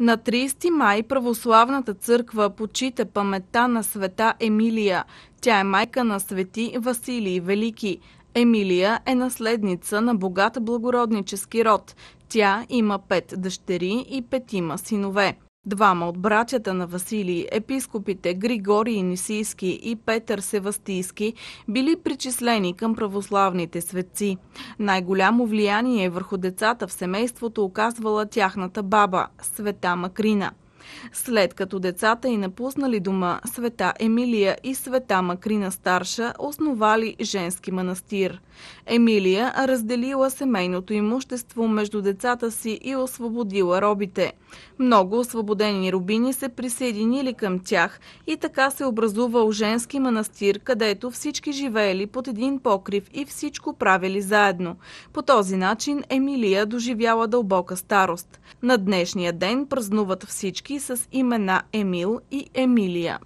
На 30 май Православната църква почита паметта на света Емилия. Тя е майка на свети Василий Велики. Емилия е наследница на богат благороднически род. Тя има пет дъщери и петима синове. Двама от братята на Василий, епископите Григорий Нисийски и Петър Севастийски, били причислени към православните светци. Най-голямо влияние върху децата в семейството оказвала тяхната баба, света Макрина – след като децата и напуснали дома, света Емилия и света Макрина Старша основали женски манастир. Емилия разделила семейното имущество между децата си и освободила робите. Много освободени рубини се присъединили към тях и така се образувал женски манастир, където всички живеели под един покрив и всичко правили заедно. По този начин Емилия доживяла дълбока старост. На днешния ден празнуват всички с имена Емил и Емилия.